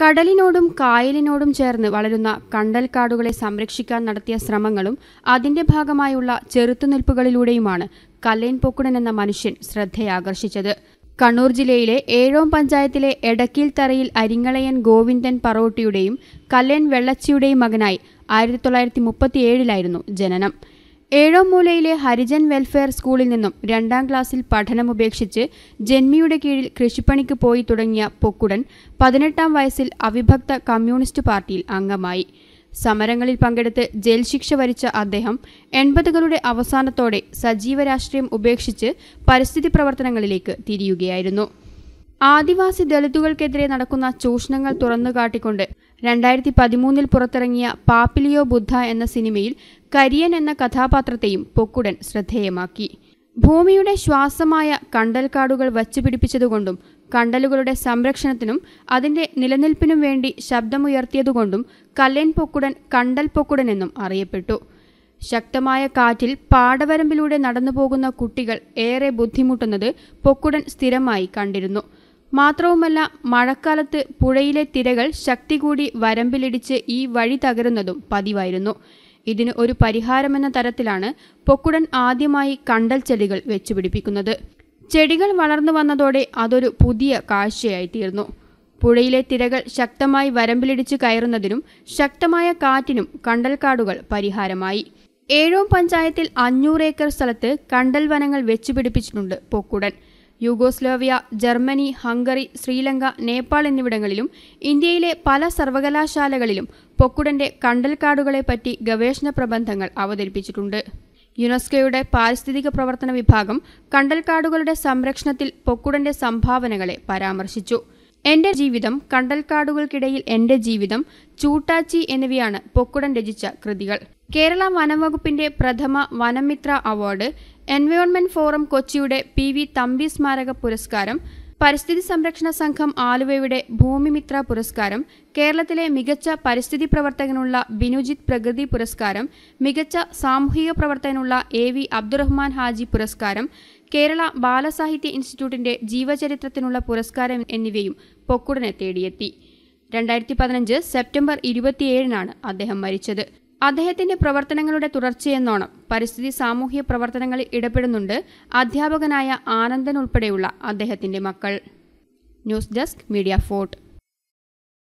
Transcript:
കടലിനോടും കായലിനോടും ചേർന്ന് വളരുന്ന കണ്ടൽക്കാടുകളെ സംരക്ഷിക്കാൻ നടത്തിയ ശ്രമങ്ങളും അതിന്റെ ഭാഗമായുള്ള ചെറുത്തുനിൽപ്പുകളിലൂടെയുമാണ് കല്ലേൻ പൊക്കുടൻ എന്ന മനുഷ്യൻ ശ്രദ്ധയാകർഷിച്ചത് കണ്ണൂർ ജില്ലയിലെ ഏഴോം പഞ്ചായത്തിലെ എടക്കിൽ തറയിൽ അരിങ്ങളയൻ ഗോവിന്ദൻ പറോട്ടിയുടെയും കല്ലേൻ വെള്ളച്ചിയുടെയും മകനായി ആയിരത്തി തൊള്ളായിരത്തി മുപ്പത്തിയേഴിലായിരുന്നു ജനനം ഏഴാം മൂലയിലെ ഹരിജൻ വെൽഫെയർ സ്കൂളിൽ നിന്നും രണ്ടാം ക്ലാസ്സിൽ പഠനമുപേക്ഷിച്ച് ജന്മിയുടെ കീഴിൽ കൃഷിപ്പണിക്ക് പോയി തുടങ്ങിയ പൊക്കുടൻ പതിനെട്ടാം വയസ്സിൽ അവിഭക്ത കമ്മ്യൂണിസ്റ്റ് പാർട്ടിയിൽ അംഗമായി സമരങ്ങളിൽ പങ്കെടുത്ത് ജയിൽ ശിക്ഷ വരിച്ച അദ്ദേഹം എൺപതുകളുടെ അവസാനത്തോടെ സജീവ രാഷ്ട്രീയം ഉപേക്ഷിച്ച് പരിസ്ഥിതി പ്രവർത്തനങ്ങളിലേക്ക് തിരിയുകയായിരുന്നു ആദിവാസി ദളിതുകൾക്കെതിരെ നടക്കുന്ന ചൂഷണങ്ങൾ തുറന്നുകാട്ടിക്കൊണ്ട് രണ്ടായിരത്തി പതിമൂന്നിൽ പുറത്തിറങ്ങിയ പാപ്പിലിയോ ബുദ്ധ എന്ന സിനിമയിൽ കരിയൻ എന്ന കഥാപാത്രത്തെയും പൊക്കുടൻ ശ്രദ്ധേയമാക്കി ഭൂമിയുടെ ശ്വാസമായ കണ്ടൽക്കാടുകൾ വച്ചുപിടിപ്പിച്ചതുകൊണ്ടും കണ്ടലുകളുടെ സംരക്ഷണത്തിനും അതിന്റെ നിലനിൽപ്പിനും വേണ്ടി ശബ്ദമുയർത്തിയതുകൊണ്ടും കല്ലേൻ പൊക്കുടൻ കണ്ടൽ പൊക്കുടൻ എന്നും അറിയപ്പെട്ടു ശക്തമായ കാറ്റിൽ പാടവരമ്പിലൂടെ നടന്നുപോകുന്ന കുട്ടികൾ ഏറെ ബുദ്ധിമുട്ടുന്നത് പൊക്കുടൻ സ്ഥിരമായി കണ്ടിരുന്നു മാത്രവുമല്ല മഴക്കാലത്ത് പുഴയിലെ തിരകൾ ശക്തി കൂടി വരമ്പിലിടിച്ച് ഈ വഴി തകരുന്നതും പതിവായിരുന്നു ഇതിന് ഒരു പരിഹാരമെന്ന തരത്തിലാണ് പൊക്കുടൻ ആദ്യമായി കണ്ടൽ ചെടികൾ വെച്ചുപിടിപ്പിക്കുന്നത് ചെടികൾ വളർന്നു വന്നതോടെ അതൊരു പുതിയ കാഴ്ചയായി തീർന്നു പുഴയിലെ തിരകൾ ശക്തമായി വരമ്പിലിടിച്ച് കയറുന്നതിനും ശക്തമായ കാറ്റിനും കണ്ടൽക്കാടുകൾ പരിഹാരമായി ഏഴോം പഞ്ചായത്തിൽ അഞ്ഞൂറ് ഏക്കർ സ്ഥലത്ത് കണ്ടൽ വനങ്ങൾ വെച്ചുപിടിപ്പിച്ചിട്ടുണ്ട് Pokkudan Yugoslavia Germany Hungary Sri Lanka Nepal എന്നിവിടങ്ങളിലും ഇന്ത്യയിലെ പല സർവകലാശാലകളിലും പൊക്കുടന്റെ കണ്ടൽക്കാടുകളെപ്പറ്റി ഗവേഷണ പ്രബന്ധങ്ങൾ അവതരിപ്പിച്ചിട്ടുണ്ട് യുനെസ്കോയുടെ പാരിസ്ഥിതിക പ്രവർത്തന വിഭാഗം കണ്ടൽക്കാടുകളുടെ സംരക്ഷണത്തിൽ പൊക്കുടന്റെ സംഭാവനകളെ പരാമർശിച്ചു എന്റെ ജീവിതം കണ്ടൽക്കാടുകൾക്കിടയിൽ എന്റെ ജീവിതം ചൂട്ടാച്ചി എന്നിവയാണ് പൊക്കുടൻ രചിച്ച കൃതികൾ കേരള വനംവകുപ്പിന്റെ പ്രഥമ വനമിത്ര അവാർഡ് എൻവയോൺമെന്റ് ഫോറം കൊച്ചിയുടെ പി വി തമ്പി സ്മാരക പുരസ്കാരം പരിസ്ഥിതി സംരക്ഷണ സംഘം ആലുവയുടെ ഭൂമിമിത്ര പുരസ്കാരം കേരളത്തിലെ മികച്ച പരിസ്ഥിതി പ്രവർത്തകനുള്ള ബിനുജിത് പ്രകൃതി പുരസ്കാരം മികച്ച സാമൂഹിക പ്രവർത്തകനുള്ള എ വി അബ്ദുറഹ്മാൻ ഹാജി പുരസ്കാരം കേരള ബാലസാഹിത്യ ഇൻസ്റ്റിറ്റ്യൂട്ടിന്റെ ജീവചരിത്രത്തിനുള്ള പുരസ്കാരം എന്നിവയും പൊക്കുടനെ തേടിയെത്തി രണ്ടായിരത്തി പതിനഞ്ച് സെപ്റ്റംബർ ഇരുപത്തിയേഴിനാണ് അദ്ദേഹം മരിച്ചത് അദ്ദേഹത്തിന്റെ പ്രവർത്തനങ്ങളുടെ തുടർച്ചയെന്നോണം പരിസ്ഥിതി സാമൂഹ്യ പ്രവർത്തനങ്ങളിൽ ഇടപെടുന്നുണ്ട് അധ്യാപകനായ ആനന്ദൻ ഉൾപ്പെടെയുള്ള അദ്ദേഹത്തിന്റെ മക്കൾ ന്യൂസ് ഡെസ്ക് മീഡിയ ഫോർട്ട്